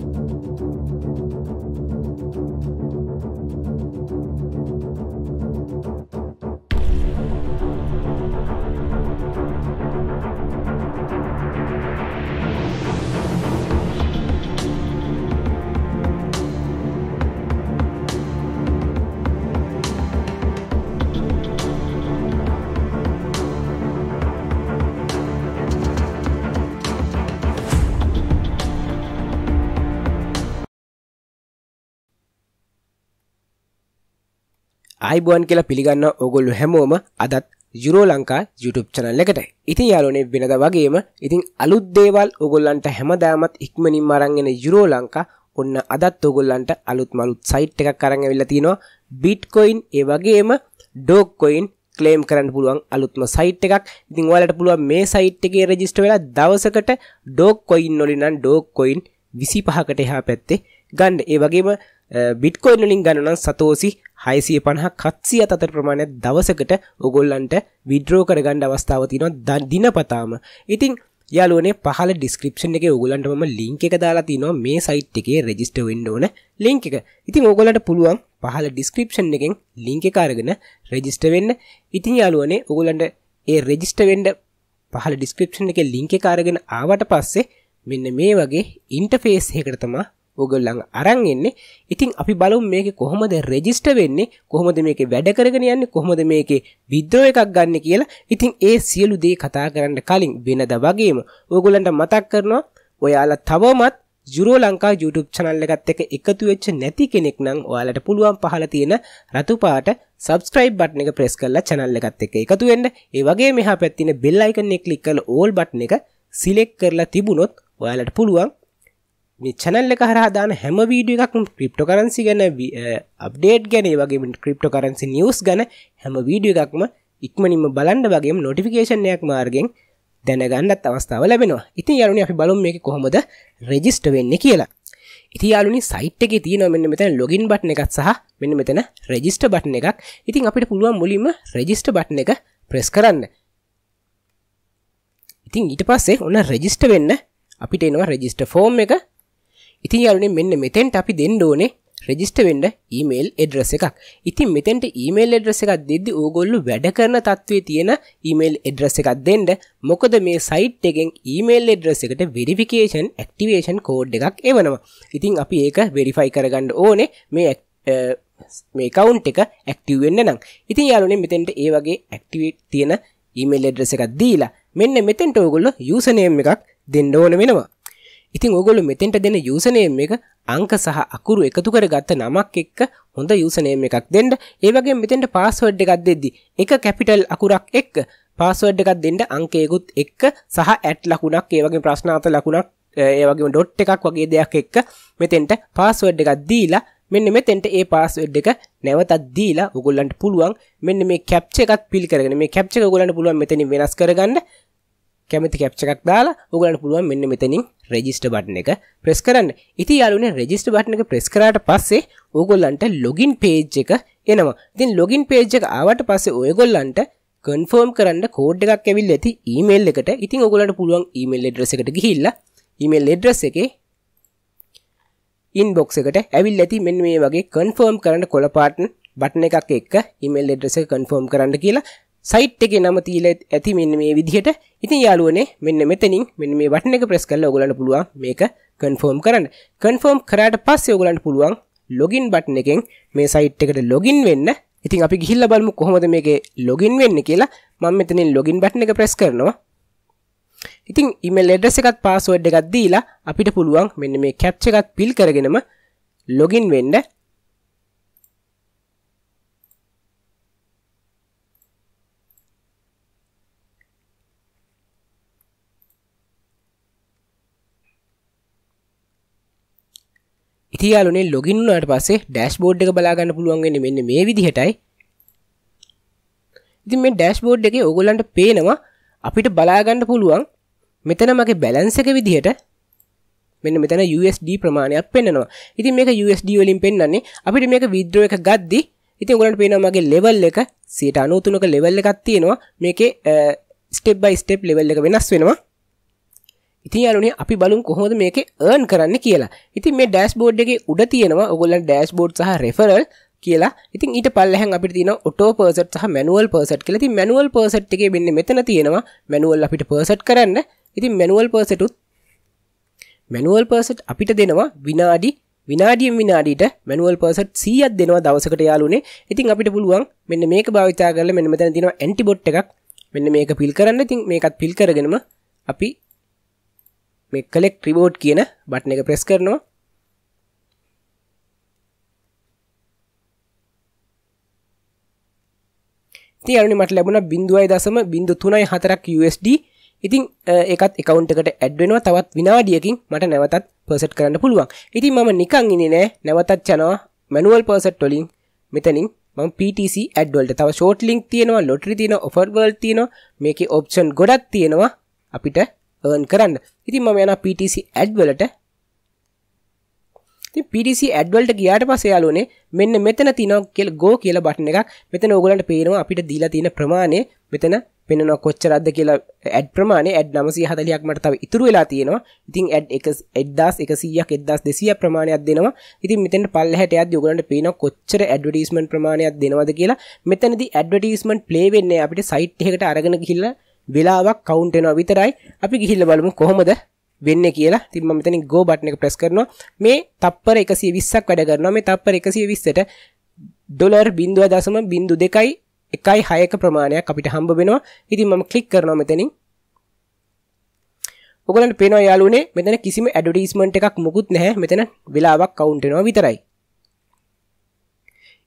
Thank you. අයිබුවන් කියලා පිළිගන්න ඔගොල්ලු හැමෝම අදත් යුරෝ ලංකා YouTube චනල් එකට ඉතින් යාලෝනේ වෙනද වගේම ඉතින් අලුත්දේවල් ඔගොල්ලන්ට හැමදාමත් ඉක්මනින් අරංගෙන යුරෝ ලංකා ඔන්න අදත් ඔගොල්ලන්ට අලුත් මලුත් සයිට් එකක් කරඟවෙල්ල තියෙනවා බිට්කොයින් ඒ වගේම ඩෝක්කොයින් ක්ලේම් කරන්න පුළුවන් අලුත්ම සයිට් එකක් ඉතිං වලට පුළුවන් මේ සයිට් එකේ රජිස්ට වෙලා දවසකට ඩෝක්කොයින් නොලිනන් ඩෝක්කොයින් විසි පහකට එහා පැත්තේ ගන්න ඒ වගේම බිට්කොයින් වලින් ගණනන් සතෝසි හයිසිය පණහා කත්සිය අතර ප්‍රමාණයක් දවසකට ඔගොල්ලන්ට විඩ්‍රෝ කරගණ්ඩ අවස්ථාවතිනවා දිනපතාම ඉතිං යාලුවනේ පහල ඩිස්ක්‍රපෂන් එක ඔගලන්ටම ලිංක එක දාලා තිනවා මේ සයිට් එකේ රෙජිස්ට වෙන්ඩ ඕන ලිංක එක ඉතින් ඔගලට පුළුවන් පහල ඩිස්ක්‍රපෂන් එකෙන් ලිංක කාරගෙන රෙජිස්ට වෙන්න ඉතින් යාලුවනේ ඔගලන්ට ඒ රෙජිස්ට වෙන්ඩ පහල ඩිස්ක්‍රපෂන් එක ලිංක කාරගෙන ආවට පස්සේ මෙන්න මේ වගේ ඉන්ටෆේස් හකටතමා ඕගොල්ලන් අරන් එන්නේ ඉතින් අපි බලමු මේක කොහොමද රෙජිස්ටර් වෙන්නේ කොහොමද මේක වැඩ කරගෙන යන්නේ කොහොමද මේකේ විද්‍රෝ එකක් ගන්න කියලා ඉතින් ඒ සියලු දේ කතා කරන්න කලින් වෙනද වගේම ඕගොල්ලන්ට මතක් කරනවා ඔයාලා තවමත් ජුරෝ ලංකා YouTube channel එකත් එක්ක එකතු වෙච්ච නැති කෙනෙක් නම් ඔයාලට පුළුවන් පහල තියෙන රතු පාට සබස්ක්‍රයිබ් බට්න එක ප්‍රෙස් කරලා චනල්ල එකත් එක එකතු වෙන්න ඒ වගේ මෙහා පැත්තින බෙල්ලයිකන්නේ කලික් කල ඕල් බට්න එක සිලෙක් කරලා තිබුණොත් ඔයාලට පුළුවන් චැනල් එක හර දාන හැම වීඩිය එකක් ක්‍රිප්ට කරන්සි ගැන අප්ඩේට් ගැන වගේ ක්‍රිප්ට කරන්සි නිියස් ගැන හැම වීඩිය එකක්ම ඉක්මනිම බලන්ඩ වගේ නොටිෆිකේෂණයක් මාර්ගෙන් දැනගන්නත් අවස්ථාව ලැබෙනවා ඉතින් යරුණ අපි බලුම් මේ කොහොමද රෙජිස්ට වෙන්න කියලා ඉතියාලුනි සයිට් එක තියෙන මෙන්න මෙතන ලොගින් බට්න එකත් සහ මෙන්න මෙතන රෙජිස්ට බට්න එකක් ඉතින් අපිට පුළුවන් මුලින්ම රෙජිස්ට බට්න එක ප්‍රෙස් කරන්න ඉතින් ඊට පස්සේ ඔන්න රෙජිස්ට වෙන්න අපිට එනවා රෙජිස්ට ෆෝර්ම් එක ඉතින් යාලුනේ මෙන්න මෙතෙන්ට අපි දෙන්න ඕනේ රෙජිස්ටර් වෙන්න ඊමේල් ඇඩ්‍රස් එකක්. ඉතින් මෙතෙන්ට ඊමේල් ඇඩ්‍රස් එකක් දෙද්දි ඕගොල්ලෝ වැඩ කරන තත්වයේ තියෙන ඊමේල් ඇඩ්‍රස් එකක් දෙන්න. මොකද මේ සයිට් එකෙන් ඊමේල් ඇඩ්‍රස් එකට වෙරිෆිකේෂන් ඇක්ටිවේෂන් කෝඩ් එකක් එවනවා. ඉතින් අපි ඒක වෙරිෆයි කරගන්න ඕනේ මේ මේ කවුන්් එක ඇක්ටව වෙන්න නම් ඉතින් යාලුනේ මෙතෙන්ට ඒ වගේ ඇක්ටිවේට් තියෙන ඊමේල් ඇඩ්‍රස එකක් දීලා මෙන්න මෙතෙන්ට ඕගොල්ලො යුසනයම් එකක් දෙන්න ඕන වෙනවා ඉතින් ඔගොල්ලෝ මෙතෙන්ට දෙන යූසනේම් එක අංක සහ අකුරු එකතු කරගත්ත නමක් එක්ක හොඳ යූසනේම් එකක් දෙන්න. ඒ වගේම මෙතෙන්ට පාස්වර්ඩ් එකක් දෙද්දි එක කැපිටල් අකුරක් එක්ක පාස්වර්ඩ් එකක් දෙන්න අංකයකුත් එක්ක සහ ඇට් ලකුණක් ඒ වගේ ප්‍රශ්නාර්ථ ලකුණක් ඒ වගේම ඩොට් එකක් වගේ දෙයක් එක්ක මෙතෙන්ට පාස්වර්ඩ් එකක් දීලා මෙන්න මෙතෙන්ට ඒ පාස්වර්ඩ් එක නැවතත් දීලා ඔගොල්ලන්ට පුළුවන් මෙන්න මේ කැප්ච එකත් පිළි කරගෙන මේ කැප්ච එක ඔයගොල්ලන්ට පුළුවන් මෙතනින් වෙනස් කරගන්න කැමති කැප්ච එකක් දාලා උගලට පුළුවන් මෙන්න මෙතනින් රෙජිස්ට බටන එක ප්‍රෙස් කරන්න ඉති යාලුනේ රෙජිස්ට බටන එක ප්‍රෙස් කරාට පස්සේ ඕගොල්ලන්ට ලොගින් පේජ් එක එනවා ඉතින් ලොගින් පේජ් එක ආවට පස්සේ ඔයගොල්ලන්ට කන්ෆර්ම් කරන්න කෝඩ් එකක් ඇවිල් ඇති ඊමේල් එකට ඉතින් ඔගලට පුළුවන් ඊමේල් එඩ්‍රෙස එකට ගිහිල්ලා ඊමේල් එඩ්‍රෙස් එකේ ඉන්බොක්ස් එකට ඇවිල් ඇති මෙන්න මේ වගේ කන්ෆර්ම් කරන්න කොළපාටන් බටන එකක් එක්ක ඊමේල් එඩ්‍රෙස එක කන්ෆර්ම් කරන්න කියලා සයිට් එකේ නම තියලා ඇති මෙන්න මේ විදිහට. ඉතින් යාළුවනේ මෙන්න මෙතනින් මෙන්න මේ බටන් එක ප්‍රෙස් කරලා ඔයගලන්ට පුළුවන් මේක කන්ෆර්ම් කරන්න. කන්ෆර්ම් කරාට පස්සේ ඔයගලන්ට පුළුවන් login button එකෙන් මේ සයිට් එකට login වෙන්න. ඉතින් අපි ගිහිල්ලා බලමු කොහොමද මේකේ login වෙන්නේ කියලා. මම මෙතනින් login button එක ප්‍රෙස් කරනවා. ඉතින් email address එකත් password එකත් දීලා අපිට පුළුවන් මෙන්න මේ captcha එකත් fill කරගෙනම login වෙන්න. ඉතියාලුනේ ලොගින්න්නට පසේ ඩස් බෝඩ් එක බලාගන්න පුළුවන්ගෙන මෙන්න මේ විදිහටයි ඉති මේ ඩස් බෝඩ් එක ඔගොලන්ට පේනවා අපිට බලාගන්න පුළුවන් මෙතන මගේ බැලන්ස එක විදිහට මෙන්න මෙතන USD ප්‍රමාණයක් පෙන්නවා ඉතින් මේක USD වලින් පෙන්න්නේ අපිට මේක විද්‍රෝ එක ගද්දි ඉතින් ඔගලන්ට පේනවා මගේ ලෙවල් එක සීට අනුතුනක ලෙවල් එකක් තියෙනවා මේකේ ස්ටෙප් බයි ස්ටෙප් ලෙවල් එක වෙනස් වෙනවා ඉතින් යාලුනේ අපි බලුම් කොහොමද මේක earn කරන්න කියලා. ඉතින් මේ dashboard එකේ උඩ තියෙනවා ඔයගොල්ලන් dashboard සහ referral කියලා. ඉතින් ඊට පල්ලෙහාන් අපිට තියෙනවා auto percent සහ manual percent කියලා. ඉතින් manual percent එකේ මෙන්න මෙතන තියෙනවා manual අපිට percent කරන්න. ඉතින් manual percent උත් manual percent අපිට දෙනවා විනාඩි විනාඩියෙන් විනාඩියට මැනුවල් පර්සට් 100ක් දෙනවා දවසකට යාළුනේ. ඉතින් අපිට පුළුවන් මෙන්න මේක භාවිතා කරලා මෙන්න මෙතන තියෙනවා ඇන්ටිබොට් එකක්. මෙන්න මේක පිල් කරන්න. ඉතින් මේකත් පිල් කරගෙනම අපි මේ කලෙක් රිබෝඩ් කියන බට්න එක ප්‍රෙස් කරනවා ඉතින් අරුණි මට ලැබුණා 0.0.3 USD ඉතින් ඒකත් account එකට add වෙනවා තවත් විනාඩියකින් මට නැවතත් percent කරන්න පුළුවන්. ඉතින් මම නිකන් ඉන්නේ නෑ නැවතත් යනවා manual percent වලින් මෙතනින් මම PTC add වලට තව short link තියෙනවා lottery තියෙනවා offer world තියෙනවා මේකේ option ගොඩක් තියෙනවා අපිට ඒන් කරන්න ඉතින් මම යන පටC ඇඩ්වලට පිඩිසි ඇඩ්වල්ට ගියාට පසයාලුනේ මෙන්න මෙතන තිනක් කියල් ගෝ කියල බටන එකක් මෙතන ඔගලන්ට පේනවා අපිට දීලා තියෙන ප්‍රමාණය මෙතන පෙනෙන කොච්චරද කියලා ඇඩ් ප්‍රමාණය ඇඩ් නමසී හදලයක් මට තව ඉතුරු වෙලා තියෙනවා ඉතින් ඇඩ් එක එද්දස් එකසීයක් එද්දස් දෙසිය ප්‍රමාණයක් දෙනවා ඉතින් මෙතන පල්ල හැට අද යොගලන්ට පේන කොච්චර ඇඩවටස්මන් ප්‍රමාණයක් දෙනවද කියලා මෙතනදි ඇඩවටස්මන් ප්ලේවෙන්නේ අපිට සයිට් එකට අරගෙන කියලා වෙලාවක් කවුන්ට් වෙනවා විතරයි අපි ගිහිල්ලා බලමු කොහොමද වෙන්නේ කියලා ඉතින් මම මෙතනින් go button එක press කරනවා මේ තප්පර 120ක් වැඩ කරනවා මේ තප්පර 120ට ඩොලර් 0.02යි එකයි හයක ප්‍රමාණයක් අපිට හම්බ වෙනවා ඉතින් මම ක්ලික් කරනවා මෙතනින් ඔගලන්ට පේනවා යාළුවනේ මෙතන කිසිම ඇඩ්වර්ටයිස්මන්ට් එකක් මොකුත් නැහැ මෙතන වෙලාවක් කවුන්ට් වෙනවා විතරයි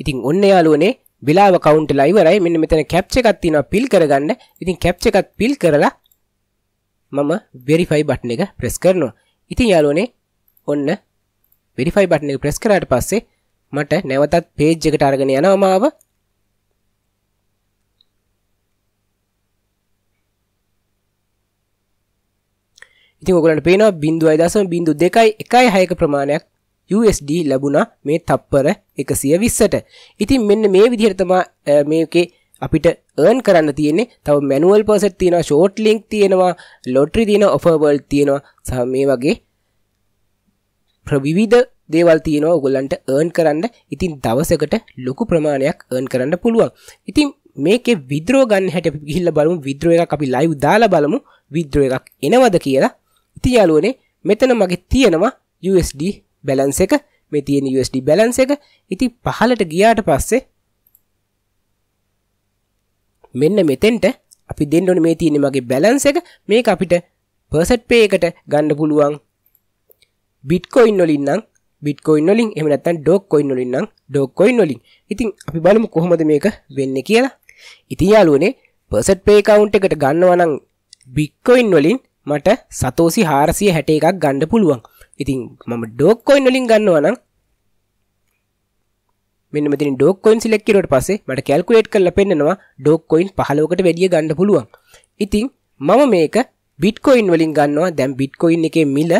ඉතින් ඔන්න යාළුවනේ වෙලාව කවුන්ටලා ඉවරයි මෙන්න මෙතන කැප්ච එකක් තියෙනවා පිල් කරගන්න ඉතින් කැප්ච එකත් පිල් කරලා මම වෙරිෆයි බට්න එක ප්‍රෙස් කරනවා ඉතින් යාලෝනේ ඔන්න වෙරිෆයි බට්න එක ප්‍රෙස් කරාට පස්සේ මට නැවතත් පේජ් එකට අරගෙන යනවා මාව ඉතින් ඔයගලන්ට පේනවා 0.0 දෙකයි 1.6ක ප්‍රමාණයක් USD ලැබුණා මේ තප්පර 120ට. ඉතින් මෙන්න මේ විදිහට තමයි මේකේ අපිට earn කරන්න තියෙන්නේ. තව manual percent තියෙනවා, short link තියෙනවා, lottery තියෙනවා, offer world තියෙනවා. සහ මේ වගේ ප්‍රවිවිධ දේවල් තියෙනවා ඔයගොල්ලන්ට earn කරන්න. ඉතින් දවසකට ලොකු ප්‍රමාණයක් earn කරන්න පුළුවන්. ඉතින් මේකේ withdraw ගන්න හැටි අපි ගිහිල්ලා බලමු. withdraw එකක් අපි live දාලා බලමු. withdraw එකක් එනවද කියලා. ඉතින් යාළුවනේ මෙතන මගේ තියෙනවා USD බැලන්ස එක මේ තියෙන USD බැලන්ස එක ඉති පහලට ගියාට පස්සේ මෙන්න මෙතෙන්ට අපි දෙන්නඩන මේ තියෙන මගේ බැලන්ස එක මේ අපිට පර්සට් පේ එකට ගණ්ඩ පුළුවන් බිට්කොයින් නොලින්නම් බිට්කොයින් නොලින් එමනත්තන් ඩොක්කොයින් නොලින්නම් ඩොක්කොයින් නොලින් ඉතින් අපි බලමු කොහොමද මේක වෙන්න කියලා ඉතින් යාලුවනේ පර්සට් පේ කවුන්් එකට ගන්නවනං බික්කොයින් වලින් මට සතෝසි හාරසිය හැට එකක් ගණ්ඩ පුළුවන් ඉතින් මම ඩෝක් කොයින් වලින් ගන්නවා නම් මෙන්න මෙතන ඩෝක් කොයින් සිලෙක්ට් කරුවට පස්සේ මට කැල්කියුලේට් කරලා පෙන්නනවා ඩෝක් කොයින් 15කට වැඩිය ගන්න පුළුවන්. ඉතින් මම මේක බිට්කොයින් වලින් ගන්නවා. දැන් බිට්කොයින් එකේ මිල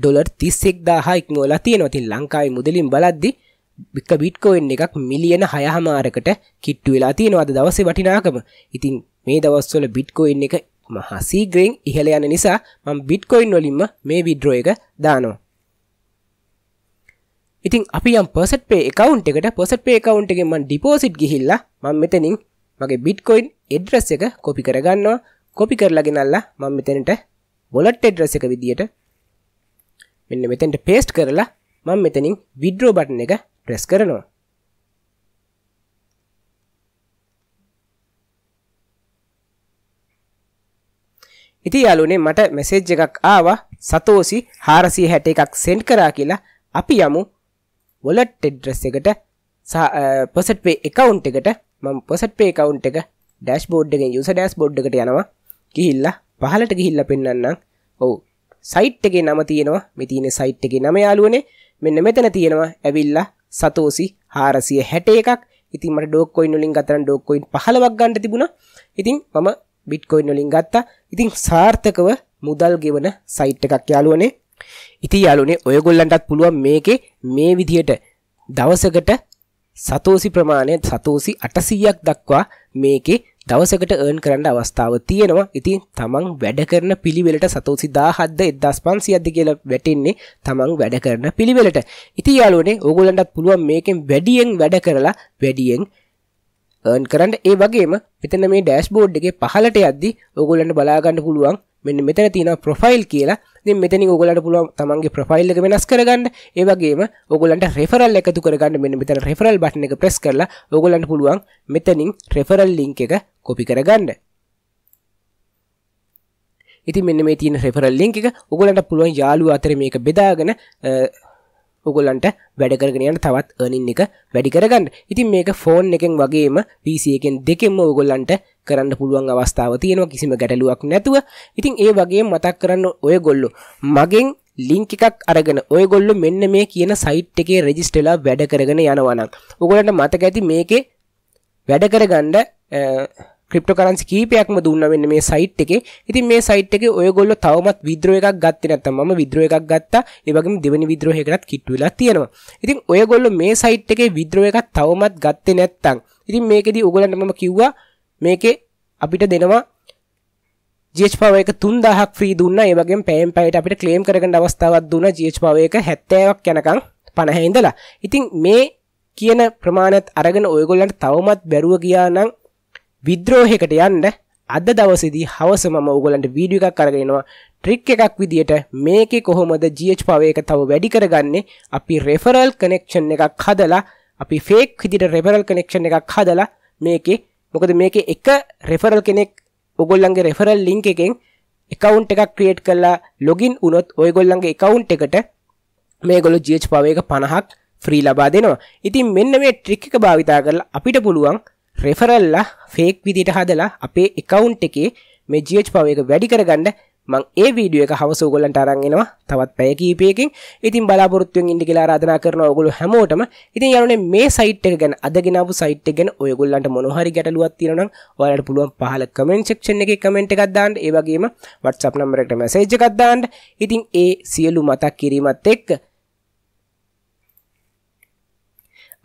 ඩොලර් 31000 ඉක්මවලා තියෙනවා. ඉතින් ලංකාවේ මුදලින් බලද්දි එක බිට්කොයින් එකක් මිලියන 6 හමාරකට කිට්ටු වෙලා තියෙනවා අද දවසේ වටිනාකම. ඉතින් මේ දවස්වල බිට්කොයින් එක මහාසීග්‍රයෙන් ඉහළ යන නිසා මම බිට්කොයින් වලින්ම මේ විඩ්‍රෝ එක දානවා. ඉතින් අපි යම් පර්සට් පේ account එකට පර්සට් පේ account එකෙන් මම deposit ගිහිල්ලා මම මෙතනින් මගේ bitcoin address එක copy කරගන්නවා. copy කරලා ගෙනල්ලා මම මෙතනට wallet address එක විදියට මෙන්න මෙතෙන්ට paste කරලා මම මෙතනින් withdraw button එක press කරනවා. ඉති යාලුනේ මට මෙසෙජ් එකක් ආවා සතෝසි හාරසී හැට එකක් සෙන්ඩ් කරා කියලා අපි යමු වොලට් එඩ්‍රස් එකට පොසට්පේ එකවුන්් එකට මම පොසට්පේ කවුන්් එක ඩස් බෝඩ්ගෙන් යුස ඩස් බෝඩ් එකට යනවා කිහිල්ල පහලට ගිහිල්ල පෙන්න්නම් ඔවු සයිට් එකේ නම තියෙනවා මෙතින සයිට් එකේ නම යාලුවනේ මෙන්න මෙතන තියෙනවා ඇවිල්ලා සතෝසි හාරසිය හැට එකක් ඉතින් මට ඩෝකොයින් ලින් අතරන් ඩෝකොයින් පහලවක් ගන්න තිබුණ ඉතින් මම බිට්කොයින් වලින් ගත්තා ඉතින් සාර්ථකව මුදල් ගෙවන සයිට් එකක් යාලුවනේ ඉති යාලුනේ ඔයගොල්ලන්ටත් පුළුවන් මේකේ මේ විදියට දවසකට සතෝසි ප්‍රමාණය සතෝසි අටසීයක් දක්වා මේකේ දවසකට ඒර්න් කරන්න අවස්ථාව තියෙනවා ඉතින් තමන් වැඩ කරන පිළිවෙලට සතෝසි දාහද්ද එදස් පන්සියද්ද කියලා වැටෙන්නේ තමන් වැඩ කරන පිළිවෙලට ඉති යාලුවනේ ඕගොලන්ටත් පුළුවන් මේකෙන් වැඩියෙන් වැඩ කරලා වැඩියෙන් ඒන් කරන්න ඒ වගේම මෙතන මේ ඩෑස් බෝඩ් එක පහලට අද්දි ඔගොලන්ට බලාගන්න පුළුවන් මෙන්න මෙතන තියෙන ප්‍රොෆයිල් කියලා දෙ මෙතනි ඔගලට පුළුවන් තමන්ගේ ප්‍රෆයිල් එක වෙනස් කරගන්න ඒවගේම ඔගලන්ට රෙෆරල් එකතු කරගන්න මෙන්න මෙතන රෙෆරල් බටන එක ප්‍රෙස් කරලා ඔගොලන්ට පුළුවන් මෙතනින් රෙෆරල් ලිංක එක කොපි කරගන්න ඉති මෙන්න මේ තියෙන රෙෆරල් ලිංක එක ඔගලන්ට පුළුවන් යාලු අතර මේක බෙදාගෙන ඔගොලන්ට වැඩකරගෙන යන තවත් අනින් එක වැඩි කරගන්න ඉතින් මේක ෆෝන් එකෙන් වගේම පිසි එකෙන් දෙකෙන්ම ඔගොල්ලන්ට කරන්න පුළුවන් අවස්ථාව තියෙනවා කිසිම ගැටලුවක් නැතුව ඉතින් ඒ වගේ මතක් කරන්න ඔය ගොල්ලු මගෙන් ලිංක එකක් අරගෙන ඔයගොල්ලු මෙන්න මේ කියන සයිට් එකේ රෙජිස්ටලා වැඩ කරගෙන යනවනම් ඔගොලන්ට මතක ඇති මේකේ වැඩ කරගන්න ක්‍රිප්ටකරන්සි කීපයක්ම දුන්න වෙන්න මේ සයිට් එකේ ඉතින් මේ සයිට් එකේ ඔයගොල්ලෝ තවමත් විද්‍රෝ එකක් ගත්තේ නැත්නම් මම විද්‍රෝ එකක් ගත්තා ඒ වගේම දෙවෙනි විද්‍රෝහ එකටත් කිට්ටු වෙලා තියෙනවා ඉතින් ඔයගොල්ලෝ මේ සයිට් එකේ විද්‍රෝ එකක් තවමත් ගත්තේ නැත්නම් ඉතින් මේකෙදි ඔයගොල්ලන්ට මම කිව්වා මේකේ අපිට දෙනවා ජH පව එක 3000ක් ෆ්‍රී දුන්නා ඒ වගේම පෑම් පැයට අපිට ක්ලේම් කරගන්න අවස්ථාවක් දුන්නා ජH පව එක 70ක් යනකම් 50 ඉඳලා ඉතින් මේ කියන ප්‍රමාණයත් අරගෙන ඔයගොල්ලන්ට තවමත් බැරුව ගියා නම් විද්‍රෝහයකට යන්න අද දවසේදී හවස මම ඕගලන්ට වීඩියෝ එකක් අරගෙනවා ට්‍රික් එකක් විදියට මේකේ කොහොමද GH power එක තව වැඩි කරගන්නේ අපි referral connection එකක් හදලා අපි fake විදියට referral connection එකක් හදලා මේකේ මොකද මේකේ එක referral කෙනෙක් ඔගොල්ලන්ගේ referral link එකෙන් account එකක් create කරලා login වුණොත් ඔයගොල්ලන්ගේ account එකට මේගොල්ලෝ GH power එක 50ක් ්‍රී ලබා දෙනවා ඉතින් මෙන්න මේ ට්‍රික් එක භාවිතා කරලා අපිට පුළුවන් රෙෆරල්ලා ෆේක් විදිට හදලා අපේ එකවුන්් එකේ මේ ජීච් පව එක වැඩි කරගන්න මං ඒ වීඩිය එක හවස ගොලන්ට අරන්ගෙනවා තවත් පැය කීපයකින් ඉතින් බලාපොරත්තුවෙන් ඉඩි කියලා රාධනා කරන ඔගොලු හැමෝටම ඉතින් යනේ මේ සයිට් එක ගැන අදගෙනපු සයිට් ගැන ඔයගොල්ලන්ට මොනහරි ගැටලුවත් තියෙනනම් ඔයාලට පුළුවන් පහල කමෙන්ට් සෙක්ෂන් එකේ කමෙන්ට් එකක් දාන්න ඒ වගේම WhatsApp නම්බර එකට මැසේජ් එකක් දාන්න ඉතින් ඒ සියලු මතක් කිරීමත් එක්ක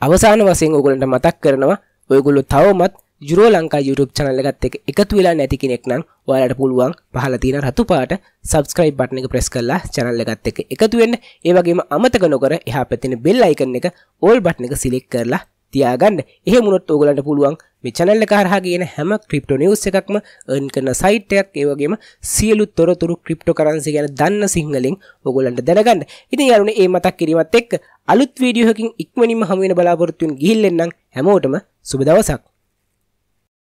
අවසාන වශයෙන් ඔයගොල්ලන්ට මතක් කරනවා ඔයගොල්ලො තවමත් ජුරෝ ලංකා YouTube චනල්ල එකත් එක එකතු වෙලා නැති කෙනෙක් නම් ඔයාලට පුළුවන් පහල තියෙන රතු පාට subscribe button එක press කරලා channel එකත් එක්ක එකතු වෙන්න. ඒ වගේම අමතක නොකර එහා පැත්තේ තියෙන bell icon එක all button එක select කරලා තියාගන්න. එහෙම වුණොත් ඔයගලන්ට පුළුවන් මේ channel එක හරහා ගෙන හැම crypto news එකක්ම earn කරන site එකක් ඒ වගේම සියලු තොරතුරු cryptocurrency ගැන දන්න සිංහලෙන් ඔයගලන්ට දැනගන්න. ඉතින් යාළුවනේ මේ මතක් කිරීමත් එක්ක අලුත් වීඩියෝ එකකින් ඉක්මනින්ම හමු වෙන බලාපොරොත්තු වෙන ගිහිල්ලෙන්නම් හැමෝටම සුබ දවසක්